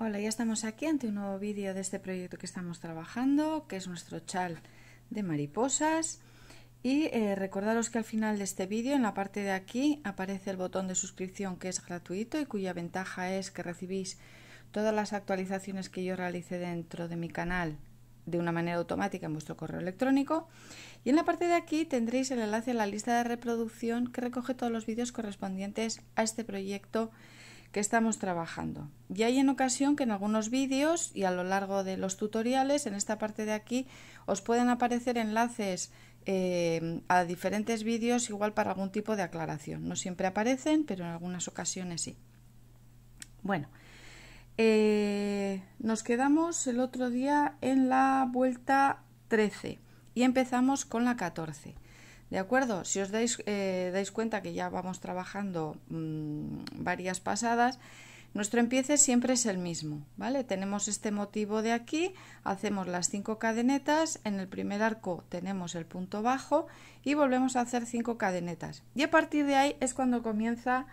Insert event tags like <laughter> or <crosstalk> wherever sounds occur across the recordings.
Hola, ya estamos aquí ante un nuevo vídeo de este proyecto que estamos trabajando, que es nuestro chal de mariposas. Y eh, recordaros que al final de este vídeo, en la parte de aquí, aparece el botón de suscripción que es gratuito y cuya ventaja es que recibís todas las actualizaciones que yo realice dentro de mi canal de una manera automática en vuestro correo electrónico. Y en la parte de aquí tendréis el enlace a la lista de reproducción que recoge todos los vídeos correspondientes a este proyecto que estamos trabajando. Y hay en ocasión que en algunos vídeos y a lo largo de los tutoriales, en esta parte de aquí, os pueden aparecer enlaces eh, a diferentes vídeos igual para algún tipo de aclaración. No siempre aparecen, pero en algunas ocasiones sí. Bueno, eh, nos quedamos el otro día en la vuelta 13 y empezamos con la 14. ¿De acuerdo? Si os dais, eh, dais cuenta que ya vamos trabajando mm, varias pasadas, nuestro empiece siempre es el mismo, ¿vale? Tenemos este motivo de aquí, hacemos las cinco cadenetas, en el primer arco tenemos el punto bajo y volvemos a hacer cinco cadenetas. Y a partir de ahí es cuando comienza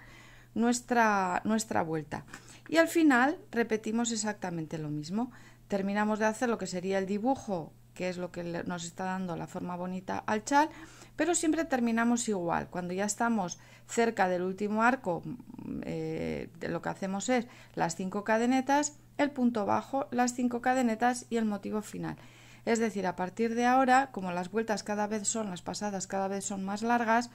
nuestra, nuestra vuelta. Y al final repetimos exactamente lo mismo. Terminamos de hacer lo que sería el dibujo, que es lo que nos está dando la forma bonita al chal, pero siempre terminamos igual. Cuando ya estamos cerca del último arco, mm, eh, lo que hacemos es las cinco cadenetas, el punto bajo, las cinco cadenetas y el motivo final. Es decir, a partir de ahora, como las vueltas cada vez son, las pasadas cada vez son más largas,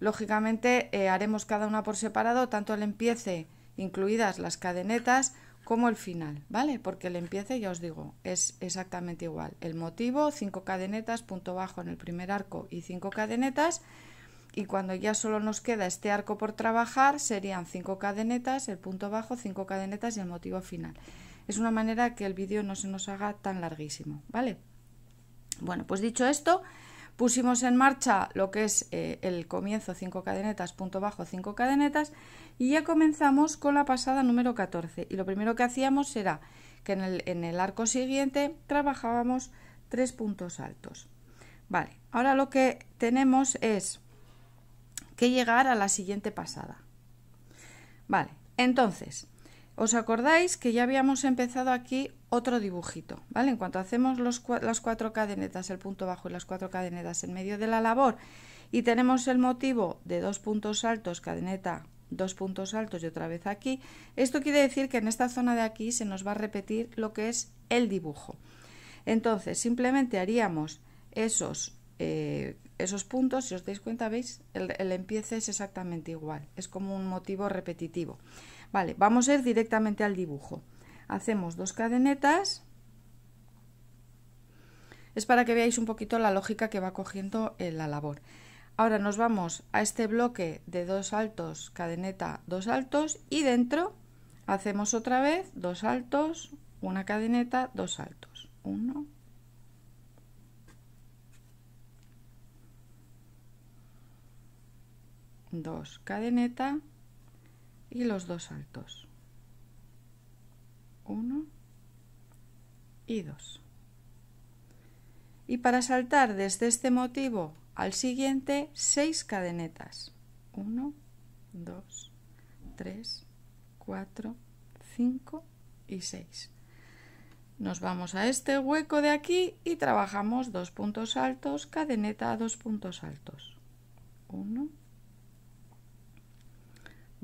lógicamente eh, haremos cada una por separado, tanto el empiece incluidas las cadenetas como el final, ¿vale? Porque el empiece, ya os digo, es exactamente igual. El motivo, 5 cadenetas, punto bajo en el primer arco y cinco cadenetas. Y cuando ya solo nos queda este arco por trabajar, serían cinco cadenetas, el punto bajo, cinco cadenetas y el motivo final. Es una manera que el vídeo no se nos haga tan larguísimo, ¿vale? Bueno, pues dicho esto, Pusimos en marcha lo que es eh, el comienzo 5 cadenetas, punto bajo 5 cadenetas y ya comenzamos con la pasada número 14 y lo primero que hacíamos era que en el, en el arco siguiente trabajábamos tres puntos altos. Vale, ahora lo que tenemos es que llegar a la siguiente pasada. Vale, entonces os acordáis que ya habíamos empezado aquí otro dibujito, ¿vale? En cuanto hacemos las cuatro cadenetas, el punto bajo y las cuatro cadenetas en medio de la labor y tenemos el motivo de dos puntos altos, cadeneta, dos puntos altos y otra vez aquí, esto quiere decir que en esta zona de aquí se nos va a repetir lo que es el dibujo. Entonces, simplemente haríamos esos, eh, esos puntos, si os dais cuenta, veis, el, el empiece es exactamente igual, es como un motivo repetitivo. Vale, vamos a ir directamente al dibujo. Hacemos dos cadenetas. Es para que veáis un poquito la lógica que va cogiendo en la labor. Ahora nos vamos a este bloque de dos altos, cadeneta, dos altos y dentro hacemos otra vez dos altos, una cadeneta, dos altos Uno. Dos cadeneta, y los dos altos 1 y 2. Y para saltar desde este motivo al siguiente, 6 cadenetas. 1, 2, 3, 4, 5 y 6. Nos vamos a este hueco de aquí y trabajamos dos puntos altos, cadeneta a dos puntos altos. 1,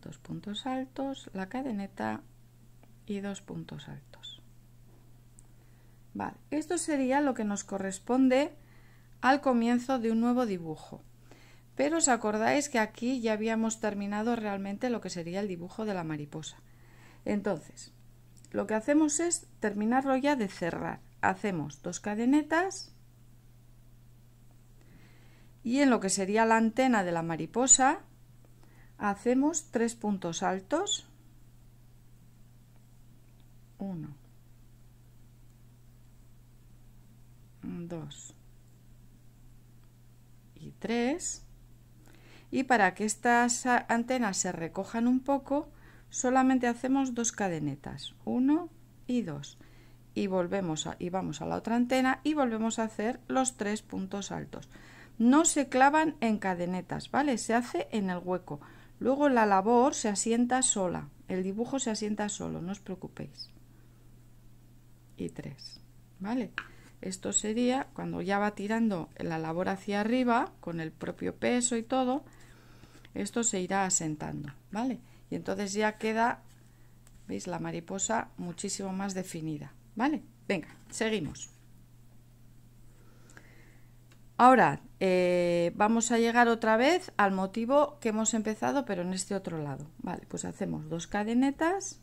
dos puntos altos, la cadeneta y dos puntos altos. esto sería lo que nos corresponde al comienzo de un nuevo dibujo. Pero os acordáis que aquí ya habíamos terminado realmente lo que sería el dibujo de la mariposa. Entonces, lo que hacemos es terminarlo ya de cerrar. Hacemos dos cadenetas y en lo que sería la antena de la mariposa hacemos tres puntos altos 1 2 y 3 y para que estas antenas se recojan un poco solamente hacemos dos cadenetas 1 y 2 y volvemos a, y vamos a la otra antena y volvemos a hacer los tres puntos altos no se clavan en cadenetas vale se hace en el hueco Luego la labor se asienta sola, el dibujo se asienta solo, no os preocupéis. Y tres, ¿vale? Esto sería cuando ya va tirando la labor hacia arriba, con el propio peso y todo, esto se irá asentando, ¿vale? Y entonces ya queda, ¿veis? La mariposa muchísimo más definida, ¿vale? Venga, seguimos. Ahora, eh, vamos a llegar otra vez al motivo que hemos empezado, pero en este otro lado. Vale, pues hacemos dos cadenetas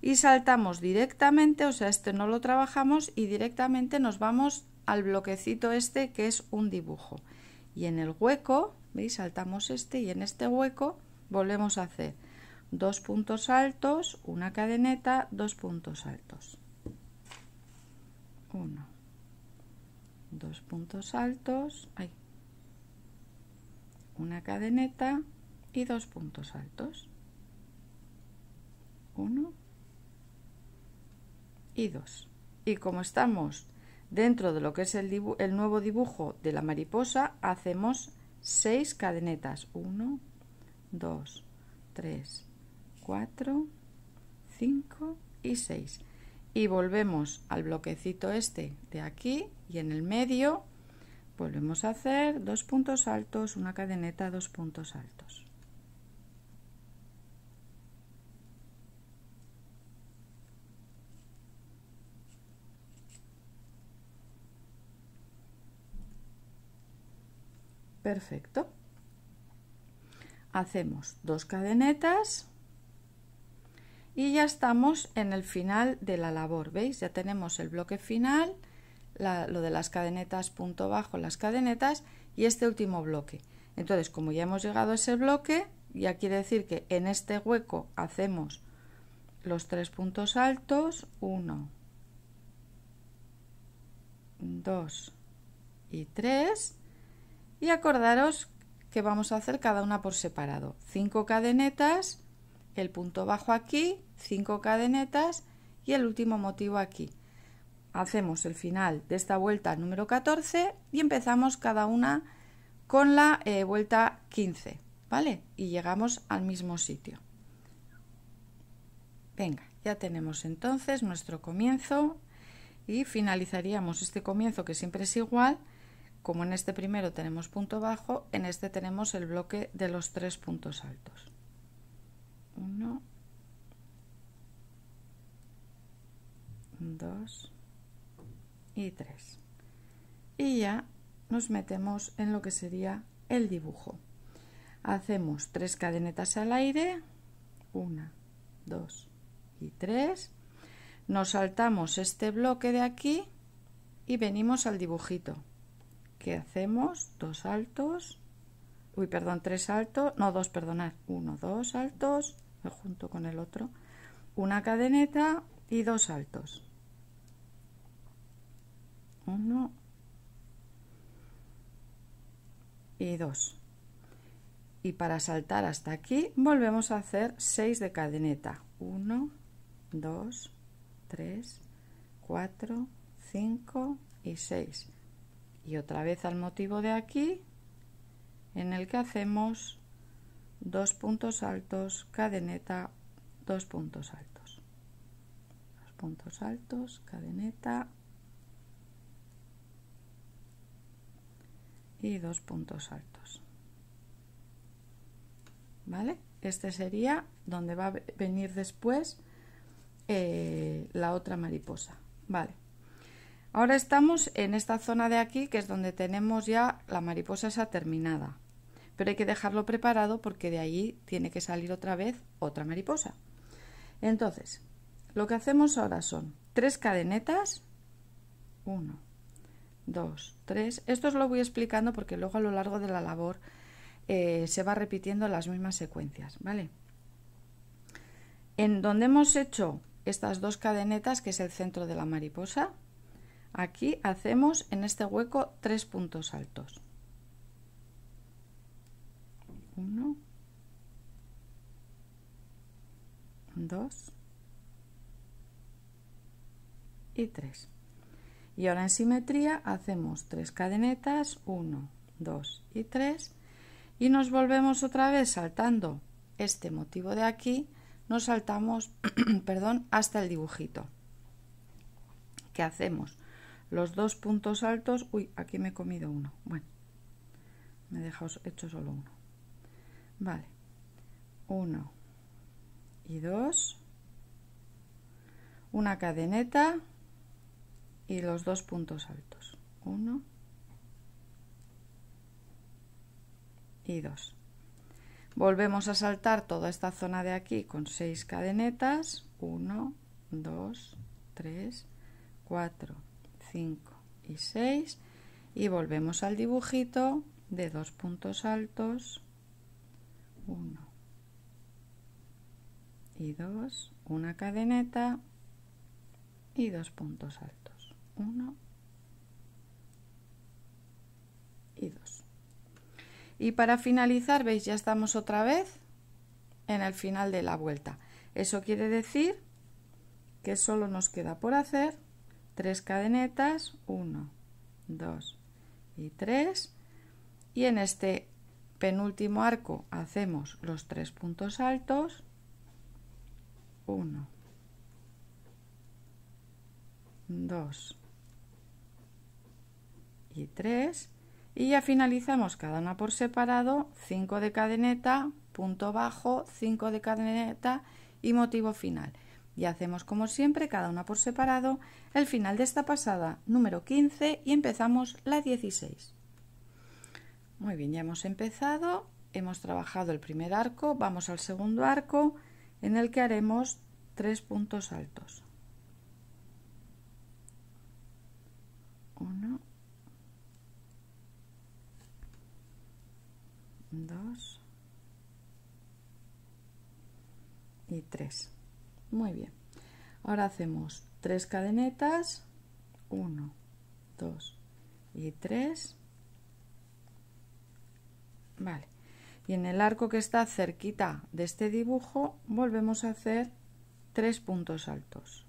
y saltamos directamente, o sea, este no lo trabajamos y directamente nos vamos al bloquecito este que es un dibujo. Y en el hueco, veis, saltamos este y en este hueco volvemos a hacer dos puntos altos, una cadeneta, dos puntos altos. Uno dos puntos altos, una cadeneta y dos puntos altos. Uno y dos. Y como estamos dentro de lo que es el, el nuevo dibujo de la mariposa, hacemos seis cadenetas. Uno, dos, tres, cuatro, cinco y seis y volvemos al bloquecito este de aquí y en el medio volvemos a hacer dos puntos altos, una cadeneta, dos puntos altos. Perfecto. Hacemos dos cadenetas y ya estamos en el final de la labor, ¿veis? Ya tenemos el bloque final, lo de las cadenetas, punto bajo, las cadenetas y este último bloque. Entonces, como ya hemos llegado a ese bloque, ya quiere decir que en este hueco hacemos los tres puntos altos, 1, 2 y 3, y acordaros que vamos a hacer cada una por separado, cinco cadenetas, el punto bajo aquí, 5 cadenetas y el último motivo aquí. Hacemos el final de esta vuelta número 14 y empezamos cada una con la eh, vuelta 15, ¿vale? Y llegamos al mismo sitio. Venga, ya tenemos entonces nuestro comienzo y finalizaríamos este comienzo que siempre es igual. Como en este primero tenemos punto bajo, en este tenemos el bloque de los tres puntos altos. 1 2 y 3 y ya nos metemos en lo que sería el dibujo hacemos tres cadenetas al aire 1 2 y 3 nos saltamos este bloque de aquí y venimos al dibujito que hacemos dos saltos uy perdón tres saltos no dos perdonad 1 dos saltos junto con el otro, una cadeneta y dos saltos. Uno y dos. Y para saltar hasta aquí volvemos a hacer 6 de cadeneta. 1, 2, 3, 4, 5 y 6. Y otra vez al motivo de aquí en el que hacemos dos puntos altos, cadeneta, dos puntos altos. Dos puntos altos, cadeneta y dos puntos altos. ¿Vale? Este sería donde va a venir después eh, la otra mariposa. Vale. Ahora estamos en esta zona de aquí, que es donde tenemos ya la mariposa esa terminada pero hay que dejarlo preparado porque de ahí tiene que salir otra vez otra mariposa. Entonces, lo que hacemos ahora son tres cadenetas, uno, dos, tres, esto os lo voy explicando porque luego a lo largo de la labor eh, se va repitiendo las mismas secuencias, ¿vale? En donde hemos hecho estas dos cadenetas, que es el centro de la mariposa, aquí hacemos en este hueco tres puntos altos uno, 2 y 3. Y ahora en simetría hacemos tres cadenetas, 1, 2 y 3 y nos volvemos otra vez saltando este motivo de aquí, nos saltamos, <clears throat> perdón, hasta el dibujito. ¿Qué hacemos? Los dos puntos altos, uy, aquí me he comido uno. Bueno, me he dejado hecho solo uno. Vale. 1 y 2. Una cadeneta y los dos puntos altos. 1 y 2. Volvemos a saltar toda esta zona de aquí con 6 cadenetas. 1, 2, 3, 4, 5 y 6. Y volvemos al dibujito de dos puntos altos. 1 y 2, una cadeneta y dos puntos altos, 1 y 2. Y para finalizar, veis, ya estamos otra vez en el final de la vuelta. Eso quiere decir que solo nos queda por hacer tres cadenetas, 1, 2 y 3. Y en este penúltimo arco hacemos los tres puntos altos 1 2 y 3 y ya finalizamos cada una por separado 5 de cadeneta punto bajo 5 de cadeneta y motivo final y hacemos como siempre cada una por separado el final de esta pasada número 15 y empezamos la 16 muy bien, ya hemos empezado, hemos trabajado el primer arco, vamos al segundo arco en el que haremos tres puntos altos. Uno, dos y tres. Muy bien. Ahora hacemos tres cadenetas, uno, dos y tres Vale. Y en el arco que está cerquita de este dibujo volvemos a hacer tres puntos altos.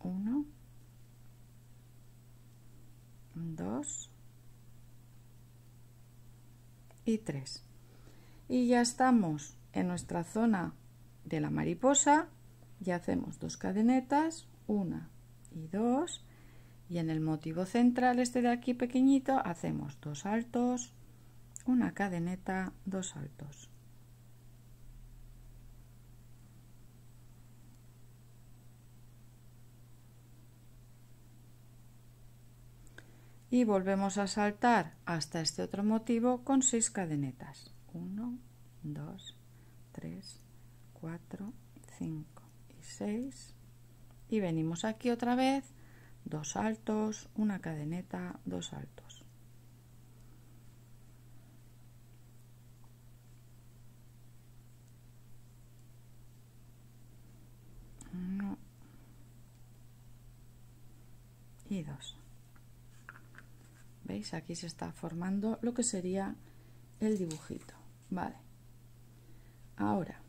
Uno, dos y tres. Y ya estamos en nuestra zona de la mariposa y hacemos dos cadenetas, una y dos. Y en el motivo central, este de aquí pequeñito, hacemos dos altos, una cadeneta, dos altos Y volvemos a saltar hasta este otro motivo con seis cadenetas. 1, 2, 3, 4, 5 y 6. Y venimos aquí otra vez, dos altos una cadeneta, dos altos veis aquí se está formando lo que sería el dibujito vale ahora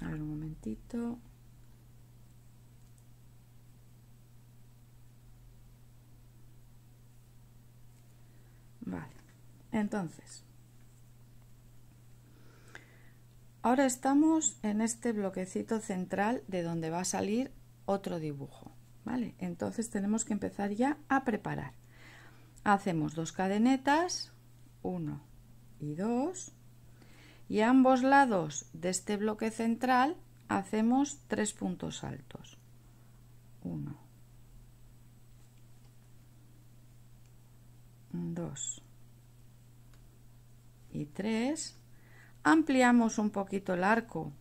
a ver un momentito vale entonces ahora estamos en este bloquecito central de donde va a salir otro dibujo vale entonces tenemos que empezar ya a preparar hacemos dos cadenetas, 1 y 2, y a ambos lados de este bloque central hacemos tres puntos altos. 1, 2 y 3. Ampliamos un poquito el arco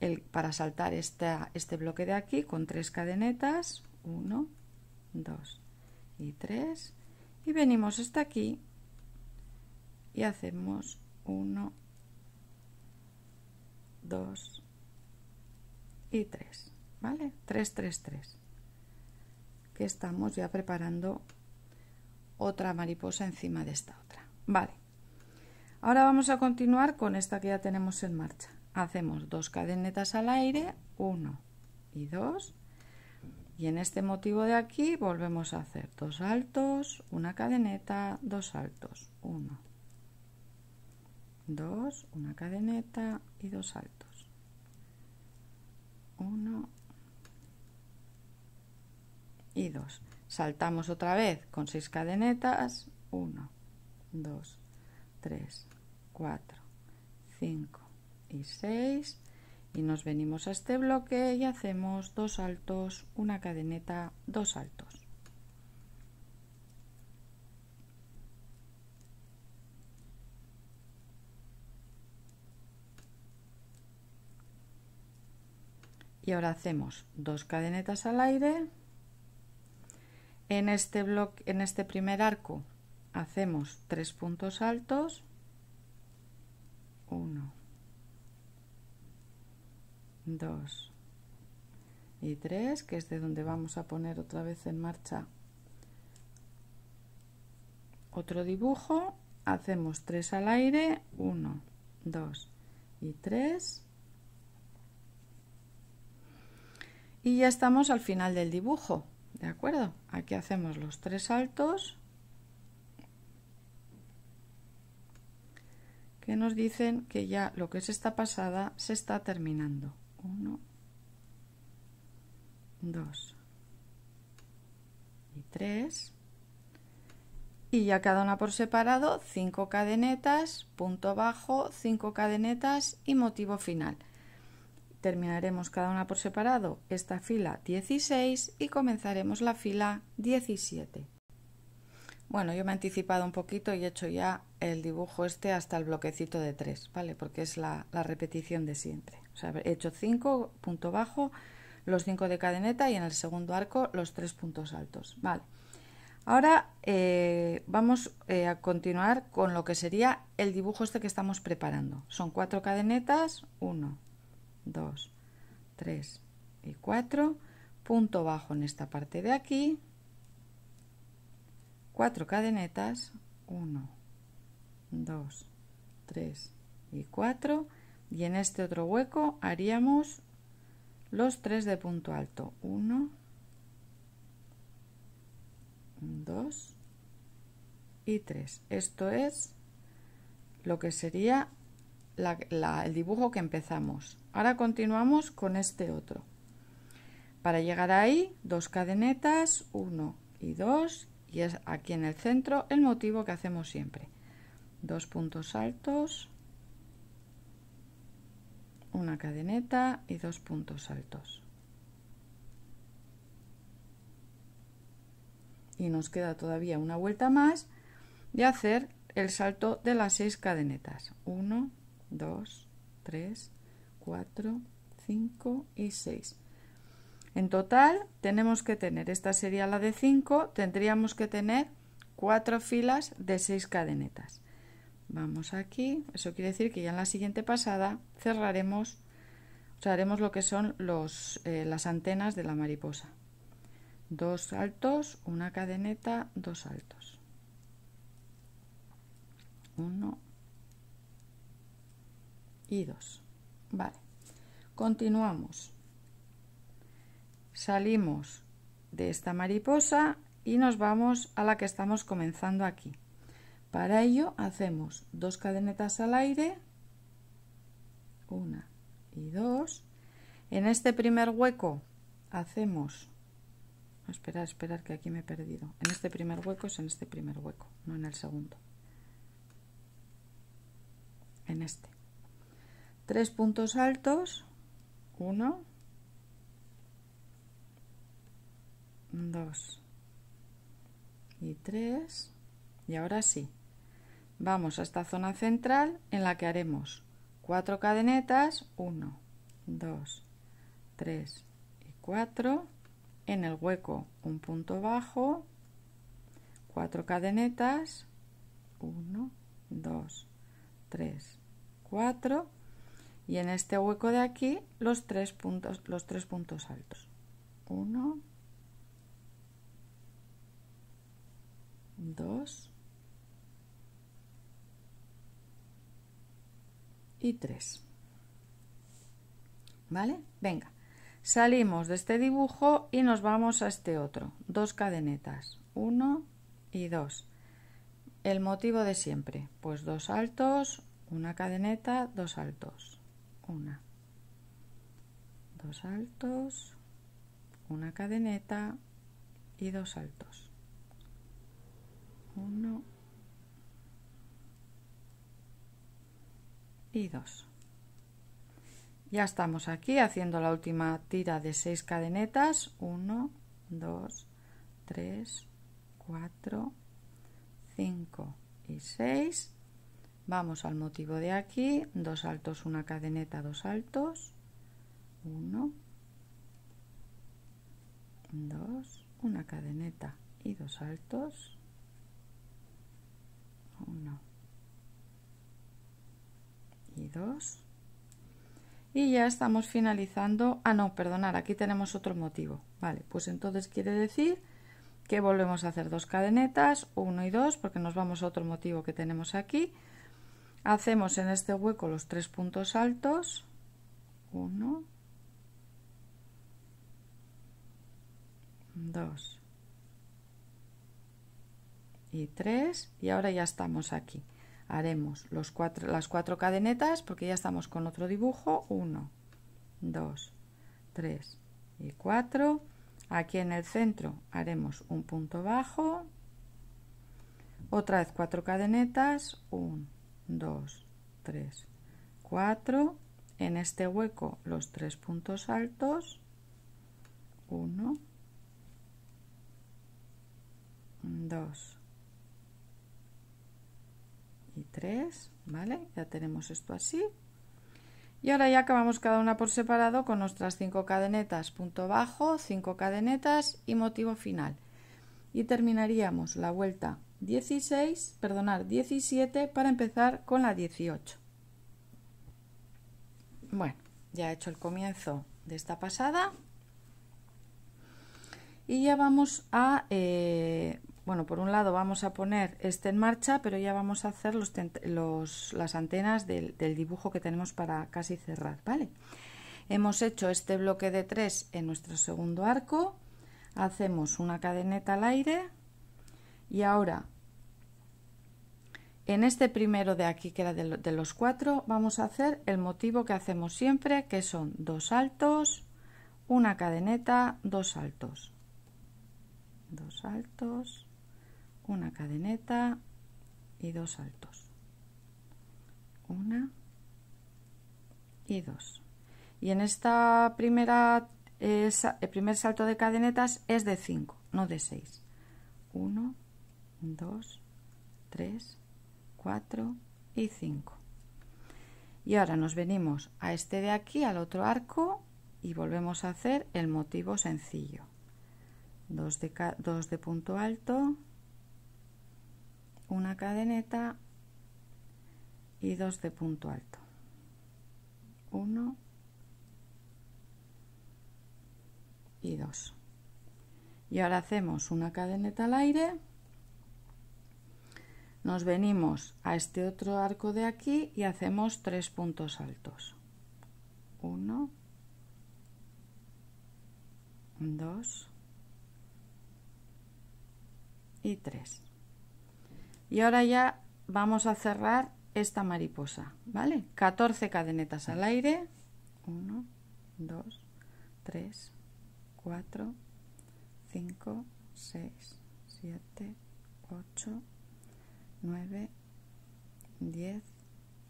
el, para saltar esta, este bloque de aquí con tres cadenetas. 1, 2 y 3 y venimos hasta aquí y hacemos 1, 2 y 3, ¿vale? 3, 3, 3, que estamos ya preparando otra mariposa encima de esta otra, ¿vale? Ahora vamos a continuar con esta que ya tenemos en marcha. Hacemos dos cadenetas al aire, 1 y 2 y en este motivo de aquí volvemos a hacer dos altos, una cadeneta, dos altos, uno. 2, una cadeneta y dos altos. 1 y 2. Saltamos otra vez con seis cadenetas, 1, 2, 3, 4, 5 y 6 y nos venimos a este bloque y hacemos dos altos una cadeneta, dos altos Y ahora hacemos dos cadenetas al aire. En este bloque, en este primer arco hacemos tres puntos altos. Uno, 2 y 3 que es de donde vamos a poner otra vez en marcha otro dibujo hacemos tres al aire 1 2 y 3 y ya estamos al final del dibujo de acuerdo aquí hacemos los tres saltos que nos dicen que ya lo que es esta pasada se está terminando 1, 2 y 3 y ya cada una por separado 5 cadenetas, punto bajo, 5 cadenetas y motivo final. Terminaremos cada una por separado esta fila 16 y comenzaremos la fila 17. Bueno, yo me he anticipado un poquito y he hecho ya el dibujo este hasta el bloquecito de 3, ¿vale? Porque es la, la repetición de siempre he hecho 5, punto bajo, los 5 de cadeneta y en el segundo arco los 3 puntos altos. Vale. Ahora eh, vamos eh, a continuar con lo que sería el dibujo este que estamos preparando. Son 4 cadenetas, 1, 2, 3 y 4, punto bajo en esta parte de aquí, 4 cadenetas, 1, 2, 3 y 4, y en este otro hueco haríamos los tres de punto alto 1 2 y 3 esto es lo que sería el dibujo que empezamos ahora continuamos con este otro para llegar ahí dos cadenetas 1 y 2 y es aquí en el centro el motivo que hacemos siempre dos puntos altos una cadeneta y dos puntos altos. Y nos queda todavía una vuelta más de hacer el salto de las seis cadenetas. 1, 2, 3, 4, 5 y 6. En total tenemos que tener, esta sería la de 5, tendríamos que tener cuatro filas de seis cadenetas. Vamos aquí. Eso quiere decir que ya en la siguiente pasada cerraremos, o sea, haremos lo que son eh, las antenas de la mariposa. Dos saltos, una cadeneta, dos saltos. Uno y dos. Vale. Continuamos. Salimos de esta mariposa y nos vamos a la que estamos comenzando aquí. Para ello hacemos dos cadenetas al aire, una y dos. En este primer hueco hacemos, espera, esperar que aquí me he perdido. En este primer hueco es en este primer hueco, no en el segundo. En este. Tres puntos altos, uno, dos y tres. Y ahora sí, Vamos a esta zona central en la que haremos cuatro cadenetas, 1, 2, 3 y 4. En el hueco un punto bajo, 4 cadenetas, 1, 2, 3, 4. Y en este hueco de aquí los tres puntos, los tres puntos altos. 1, 2, y 3. ¿Vale? Venga, salimos de este dibujo y nos vamos a este otro. Dos cadenetas, 1 y 2. El motivo de siempre, pues dos altos, una cadeneta, dos altos, una, dos altos, una cadeneta y dos altos. uno 2 ya estamos aquí haciendo la última tira de 6 cadenetas 1 2 3 4 5 y 6 vamos al motivo de aquí dos saltos una cadeneta dos saltos 1 2 una cadeneta y dos saltos 1 y ya estamos finalizando ah no perdonar aquí tenemos otro motivo vale pues entonces quiere decir que volvemos a hacer dos cadenetas uno y dos, porque nos vamos a otro motivo que tenemos aquí hacemos en este hueco los tres puntos altos 1 2 y 3 y ahora ya estamos aquí haremos los las cuatro cadenetas porque ya estamos con otro dibujo 1 2 3 y 4 aquí en el centro haremos un punto bajo otra vez cuatro cadenetas 1 2 3 4 en este hueco los tres puntos altos 1 2 y 3, ¿vale? Ya tenemos esto así. Y ahora ya acabamos cada una por separado con nuestras 5 cadenetas, punto bajo, 5 cadenetas y motivo final. Y terminaríamos la vuelta 16, perdonar 17 para empezar con la 18. Bueno, ya he hecho el comienzo de esta pasada. Y ya vamos a eh, bueno, por un lado vamos a poner este en marcha, pero ya vamos a hacer los, las antenas del, dibujo que tenemos para casi cerrar, ¿vale? Hemos hecho este bloque de tres en nuestro segundo arco, hacemos una cadeneta al aire y ahora en este primero de aquí que era de, los cuatro vamos a hacer el motivo que hacemos siempre que son dos altos una cadeneta, dos altos dos altos una cadeneta y dos saltos una y dos y en esta primera el primer salto de cadenetas es de 5 no de 6 1 2 3 4 y 5 y ahora nos venimos a este de aquí al otro arco y volvemos a hacer el motivo sencillo 2 de, dos de punto alto una cadeneta y dos de punto alto. Uno y dos. Y ahora hacemos una cadeneta al aire. Nos venimos a este otro arco de aquí y hacemos tres puntos altos. Uno, dos y tres y ahora ya vamos a cerrar esta mariposa vale 14 cadenetas al aire 1 2 3 4 5 6 7 8 9 10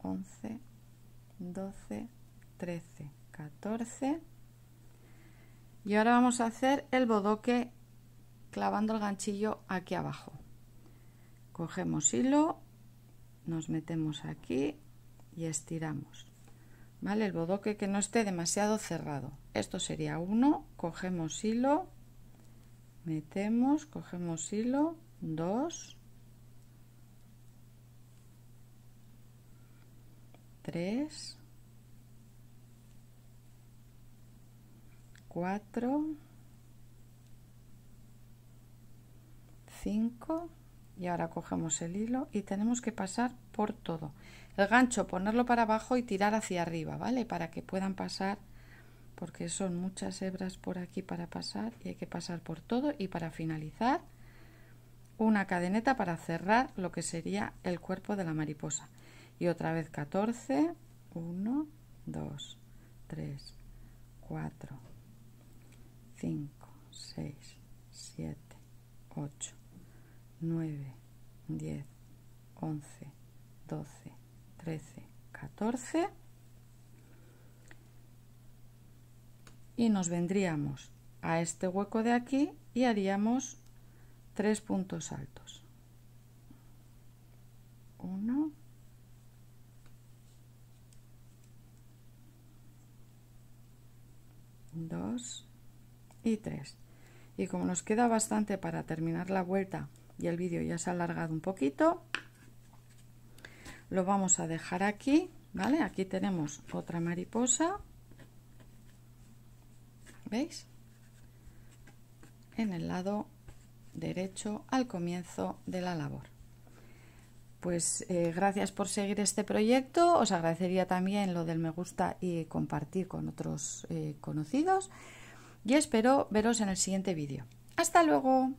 11 12 13 14 y ahora vamos a hacer el bodoque clavando el ganchillo aquí abajo cogemos hilo nos metemos aquí y estiramos vale el bodoque que no esté demasiado cerrado esto sería uno cogemos hilo metemos cogemos hilo dos tres cuatro cinco y ahora cogemos el hilo y tenemos que pasar por todo el gancho ponerlo para abajo y tirar hacia arriba vale para que puedan pasar porque son muchas hebras por aquí para pasar y hay que pasar por todo y para finalizar una cadeneta para cerrar lo que sería el cuerpo de la mariposa y otra vez 14 1 2 3 4 5 6 7 8 9, 10, 11, 12, 13, 14. Y nos vendríamos a este hueco de aquí y haríamos tres puntos altos. 1, 2 y 3. Y como nos queda bastante para terminar la vuelta y el vídeo ya se ha alargado un poquito lo vamos a dejar aquí vale aquí tenemos otra mariposa veis en el lado derecho al comienzo de la labor pues eh, gracias por seguir este proyecto os agradecería también lo del me gusta y compartir con otros eh, conocidos y espero veros en el siguiente vídeo hasta luego